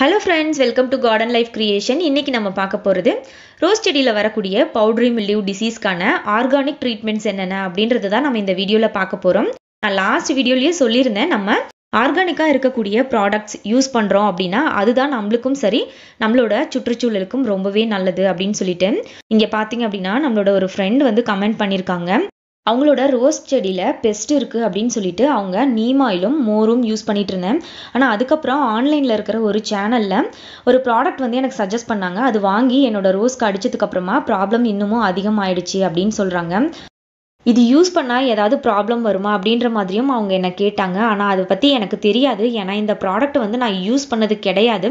hello friends welcome to Garden Life Creation இன்றைக்கி நம்ம பார்க்க போகிறது ரோஸ் செடியில் வரக்கூடிய பவுட்ரி மில்லியூ டிசீஸ்க்கான ஆர்கானிக் ட்ரீட்மெண்ட்ஸ் என்னென்ன அப்படின்றது தான் நம்ம இந்த வீடியோவில் பார்க்க போகிறோம் நான் லாஸ்ட் வீடியோலேயே சொல்லியிருந்தேன் நம்ம ஆர்கானிக்காக இருக்கக்கூடிய ப்ராடக்ட்ஸ் யூஸ் பண்ணுறோம் அப்படின்னா அதுதான் நம்மளுக்கும் சரி நம்மளோட சுற்றுச்சூழலுக்கும் ரொம்பவே நல்லது அப்படின்னு சொல்லிட்டு இங்கே பார்த்தீங்க அப்படின்னா நம்மளோட ஒரு ஃப்ரெண்ட் வந்து கமெண்ட் பண்ணியிருக்காங்க அவங்களோட ரோஸ் செடியில் பெஸ்ட் இருக்குது அப்படின்னு சொல்லிட்டு அவங்க நீம் ஆயிலும் மோரும் யூஸ் பண்ணிகிட்டு இருந்தேன் ஆனால் அதுக்கப்புறம் ஆன்லைனில் இருக்கிற ஒரு சேனலில் ஒரு ப்ராடக்ட் வந்து எனக்கு சஜஸ்ட் பண்ணாங்க அது வாங்கி என்னோட ரோஸ்க்கு அடித்ததுக்கப்புறமா ப்ராப்ளம் இன்னமும் அதிகமாயிடுச்சு அப்படின்னு சொல்கிறாங்க இது யூஸ் பண்ணால் ஏதாவது ப்ராப்ளம் வருமா அப்படின்ற மாதிரியும் அவங்க என்னை கேட்டாங்க ஆனால் அதை பற்றி எனக்கு தெரியாது ஏன்னா இந்த ப்ராடக்ட் வந்து நான் யூஸ் பண்ணது கிடையாது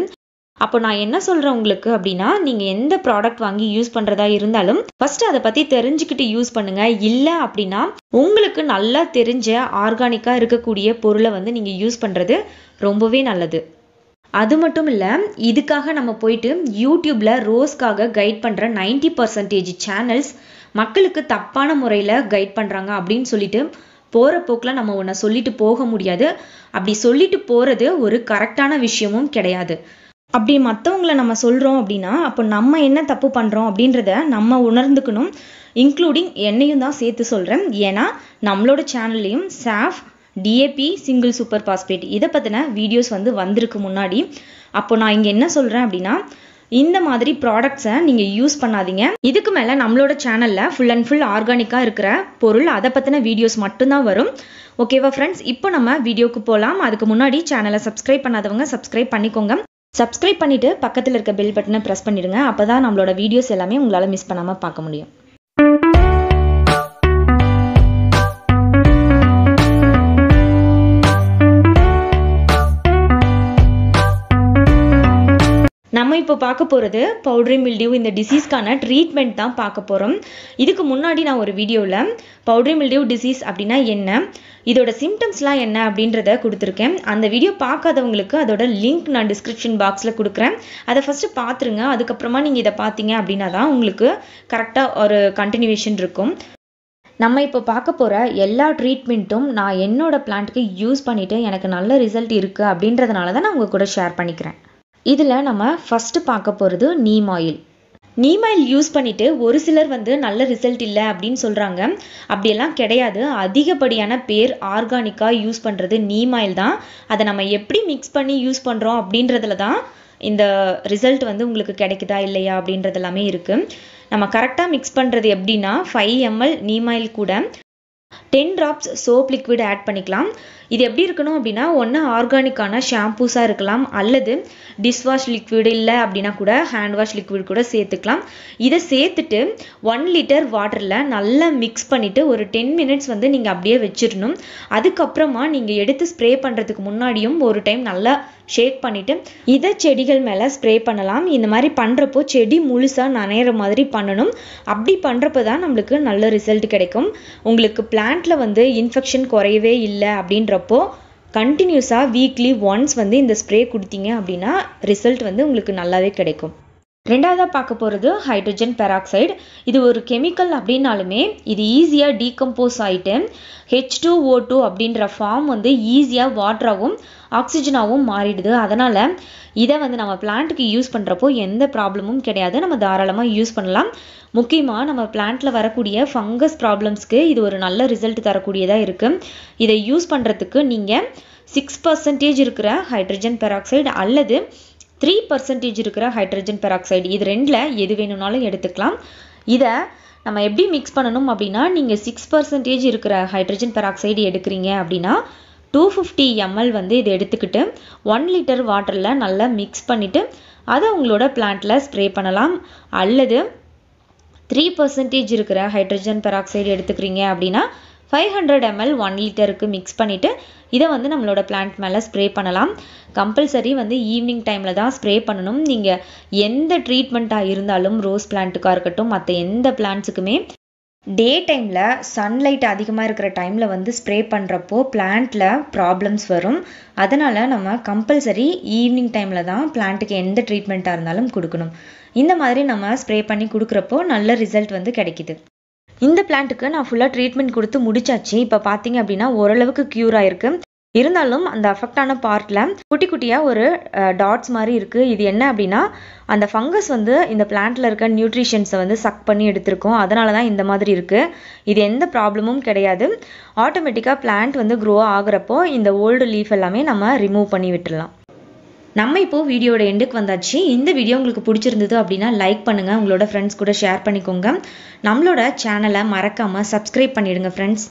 அப்போ நான் என்ன சொல்கிறேன் உங்களுக்கு அப்படின்னா நீங்கள் எந்த ப்ராடக்ட் வாங்கி யூஸ் பண்ணுறதா இருந்தாலும் ஃபர்ஸ்ட் அதை பற்றி தெரிஞ்சுக்கிட்டு யூஸ் பண்ணுங்க இல்லை அப்படின்னா உங்களுக்கு நல்லா தெரிஞ்ச ஆர்கானிக்காக இருக்கக்கூடிய பொருளை வந்து நீங்கள் யூஸ் பண்ணுறது ரொம்பவே நல்லது அது மட்டும் இல்லை இதுக்காக நம்ம போயிட்டு யூடியூப்பில் ரோஸ்க்காக கைட் பண்ணுற நைன்டி பர்சன்டேஜ் சேனல்ஸ் மக்களுக்கு தப்பான முறையில் கைட் பண்ணுறாங்க அப்படின்னு சொல்லிட்டு போகிற போக்கில் நம்ம ஒன்றை சொல்லிட்டு போக முடியாது அப்படி சொல்லிட்டு போகிறது ஒரு கரெக்டான விஷயமும் கிடையாது அப்படி மற்றவங்கள நம்ம சொல்கிறோம் அப்படின்னா அப்போ நம்ம என்ன தப்பு பண்ணுறோம் அப்படின்றத நம்ம உணர்ந்துக்கணும் இன்க்ளூடிங் என்னையும் தான் சேர்த்து சொல்கிறேன் ஏன்னா நம்மளோட சேனல்லையும் சாஃப் டிஏபி சிங்கிள் சூப்பர் பாஸ்பேட் இதை பற்றின வீடியோஸ் வந்து வந்திருக்கு முன்னாடி அப்போ நான் இங்கே என்ன சொல்கிறேன் அப்படின்னா இந்த மாதிரி ப்ராடக்ட்ஸை நீங்கள் யூஸ் பண்ணாதீங்க இதுக்கு மேலே நம்மளோட சேனலில் ஃபுல் அண்ட் ஃபுல் ஆர்கானிக்காக இருக்கிற பொருள் அதை பற்றின வீடியோஸ் மட்டும்தான் வரும் ஓகேவா ஃப்ரெண்ட்ஸ் இப்போ நம்ம வீடியோக்கு போகலாம் அதுக்கு முன்னாடி சேனலை சப்ஸ்கிரைப் பண்ணாதவங்க சப்ஸ்கிரைப் பண்ணிக்கோங்க சப்ஸ்கிரைப் பண்ணிவிட்டு பக்கத்தில் இருக்க பெல் பட்டனை ப்ரெஸ் பண்ணிடுங்க அப்போ தான் நம்மளோட வீடியோஸ் எல்லாமே உங்களால் மிஸ் பண்ணாமல் பார்க்க முடியும் நம்ம இப்போ பார்க்க போகிறது பவுட்ரி மில்டியூ இந்த டிசீஸ்க்கான ட்ரீட்மெண்ட் தான் பார்க்க போகிறோம் இதுக்கு முன்னாடி நான் ஒரு வீடியோவில் பவுட்ரி மில்டியூ டிசீஸ் அப்படின்னா என்ன இதோட சிம்டம்ஸ்லாம் என்ன அப்படின்றத கொடுத்துருக்கேன் அந்த வீடியோ பார்க்காதவங்களுக்கு அதோட லிங்க் நான் டிஸ்கிரிப்ஷன் பாக்ஸில் கொடுக்குறேன் அதை ஃபஸ்ட்டு பார்த்துருங்க அதுக்கப்புறமா நீங்கள் இதை பார்த்தீங்க அப்படின்னா தான் உங்களுக்கு கரெக்டாக ஒரு கண்டினியூவேஷன் இருக்கும் நம்ம இப்போ பார்க்க போகிற எல்லா ட்ரீட்மெண்ட்டும் நான் என்னோடய பிளான்ட்டுக்கு யூஸ் பண்ணிவிட்டு எனக்கு நல்ல ரிசல்ட் இருக்குது அப்படின்றதுனால தான் நான் உங்கள் கூட ஷேர் பண்ணிக்கிறேன் இதில் நம்ம ஃபஸ்ட்டு பார்க்க போகிறது neem oil neem oil use பண்ணிவிட்டு ஒரு சிலர் வந்து நல்ல ரிசல்ட் இல்லை அப்படின்னு சொல்கிறாங்க அப்படியெல்லாம் கிடையாது அதிகப்படியான பேர் ஆர்கானிக்காக யூஸ் பண்ணுறது நீம் ஆயில் தான் அதை நம்ம எப்படி மிக்ஸ் பண்ணி யூஸ் பண்ணுறோம் அப்படின்றதுல தான் இந்த ரிசல்ட் வந்து உங்களுக்கு கிடைக்குதா இல்லையா அப்படின்றது எல்லாமே இருக்குது நம்ம கரெக்டாக மிக்ஸ் பண்ணுறது எப்படின்னா ஃபைவ் எம்எல் நீம் ஆயில் கூட ten drops soap liquid add பண்ணிக்கலாம் இது எப்படி இருக்கணும் அப்படின்னா ஒன்று ஆர்கானிக்கான ஷாம்பூஸாக இருக்கலாம் அல்லது டிஷ்வாஷ் லிக்விட் இல்லை அப்படின்னா கூட ஹேண்ட் வாஷ் லிக்விட் கூட சேர்த்துக்கலாம் இதை சேர்த்துட்டு ஒன் லிட்டர் வாட்டரில் நல்லா மிக்ஸ் பண்ணிவிட்டு ஒரு டென் மினிட்ஸ் வந்து நீங்கள் அப்படியே வச்சிடணும் அதுக்கப்புறமா நீங்கள் எடுத்து ஸ்ப்ரே பண்ணுறதுக்கு முன்னாடியும் ஒரு டைம் நல்லா ஷேட் பண்ணிவிட்டு இதை செடிகள் மேலே ஸ்ப்ரே பண்ணலாம் இந்த மாதிரி பண்ணுறப்போ செடி முழுசாக நனையிற மாதிரி பண்ணணும் அப்படி பண்ணுறப்ப தான் நம்மளுக்கு நல்ல ரிசல்ட் கிடைக்கும் உங்களுக்கு பிளான்ட்டில் வந்து இன்ஃபெக்ஷன் குறையவே இல்லை அப்படின்றப்போ கண்டினியூஸாக வீக்லி ஒன்ஸ் வந்து இந்த ஸ்ப்ரே கொடுத்தீங்க அப்படின்னா ரிசல்ட் வந்து உங்களுக்கு நல்லாவே கிடைக்கும் ரெண்டாவதாக பார்க்க போகிறது ஹைட்ரஜன் பெராக்சைடு இது ஒரு கெமிக்கல் அப்படின்னாலுமே இது ஈஸியாக டீகம்போஸ் ஆகிட்டு ஹெச் டூ ஓ டூ அப்படின்ற ஃபார்ம் வந்து ஈஸியாக வாட்டராகவும் ஆக்சிஜனாகவும் மாறிடுது அதனால் இதை வந்து நம்ம பிளான்ட்டுக்கு யூஸ் பண்ணுறப்போ எந்த ப்ராப்ளமும் கிடையாது நம்ம தாராளமாக யூஸ் பண்ணலாம் முக்கியமாக நம்ம பிளான்ட்டில் வரக்கூடிய ஃபங்கஸ் ப்ராப்ளம்ஸ்க்கு இது ஒரு நல்ல ரிசல்ட் தரக்கூடியதாக இருக்குது இதை யூஸ் பண்ணுறதுக்கு நீங்கள் சிக்ஸ் பர்சன்டேஜ் இருக்கிற ஹைட்ரஜன் பெராக்சைடு அல்லது த்ரீ பர்சன்டேஜ் இருக்கிற ஹைட்ரஜன் பெராக்சைடு இது ரெண்டில் எது வேணும்னாலும் எடுத்துக்கலாம் இதை நம்ம எப்படி மிக்ஸ் பண்ணணும் அப்படின்னா நீங்கள் சிக்ஸ் பர்சன்டேஜ் இருக்கிற ஹைட்ரஜன் பெராக்சைடு எடுக்கிறீங்க அப்படின்னா டூ ஃபிஃப்டி எம்எல் வந்து இதை எடுத்துக்கிட்டு ஒன் லிட்டர் வாட்டரில் நல்லா மிக்ஸ் பண்ணிவிட்டு அதை உங்களோட பிளான்ட்டில் ஸ்ப்ரே பண்ணலாம் அல்லது த்ரீ பர்சன்டேஜ் இருக்கிற ஹைட்ரஜன் பெராக்சைடு எடுத்துக்கிறீங்க அப்படின்னா ஃபைவ் ஹண்ட்ரட் எம்எல் ஒன் லிட்டருக்கு மிக்ஸ் பண்ணிவிட்டு இதை வந்து நம்மளோட பிளான்ட் மேலே ஸ்ப்ரே பண்ணலாம் கம்பல்சரி வந்து ஈவினிங் டைமில் தான் ஸ்ப்ரே பண்ணணும் நீங்கள் எந்த ட்ரீட்மெண்ட்டாக இருந்தாலும் ரோஸ் பிளான்ட்டுக்காக இருக்கட்டும் மற்ற எந்த பிளான்ட்ஸுக்குமே டே டைமில் சன்லைட் அதிகமாக இருக்கிற டைமில் வந்து ஸ்ப்ரே பண்ணுறப்போ பிளான்ட்டில் ப்ராப்ளம்ஸ் வரும் அதனால் நம்ம கம்பல்சரி ஈவினிங் டைமில் தான் பிளான்ட்டுக்கு எந்த ட்ரீட்மெண்ட்டாக இருந்தாலும் கொடுக்கணும் இந்த மாதிரி நம்ம ஸ்ப்ரே பண்ணி கொடுக்குறப்போ நல்ல ரிசல்ட் வந்து கிடைக்கிது இந்த பிளான்ட்டுக்கு நான் ஃபுல்லாக ட்ரீட்மெண்ட் கொடுத்து முடிச்சாச்சு இப்போ பார்த்தீங்க அப்படின்னா ஓரளவுக்கு க்யூர் ஆயிருக்கு இருந்தாலும் அந்த அஃபெக்டான பார்ட்டில் குட்டி குட்டியாக ஒரு டாட்ஸ் மாதிரி இருக்குது இது என்ன அப்படின்னா அந்த ஃபங்கஸ் வந்து இந்த பிளான்ட்டில் இருக்க நியூட்ரிஷன்ஸை வந்து சக் பண்ணி எடுத்திருக்கோம் அதனால தான் இந்த மாதிரி இருக்குது இது எந்த ப்ராப்ளமும் கிடையாது ஆட்டோமேட்டிக்காக பிளான்ட் வந்து க்ரோ ஆகிறப்போ இந்த ஓல்டு லீஃப் எல்லாமே நம்ம ரிமூவ் பண்ணி விட்டுடலாம் நம்ம இப்போது வீடியோட எண்டுக்கு வந்தாச்சு இந்த வீடியோ உங்களுக்கு பிடிச்சிருந்தது அப்படின்னா லைக் பண்ணுங்கள் உங்களோட ஃப்ரெண்ட்ஸ் கூட ஷேர் பண்ணிக்கோங்க நம்மளோட சேனலை மறக்காமல் சப்ஸ்கிரைப் பண்ணிவிடுங்க ஃப்ரெண்ட்ஸ்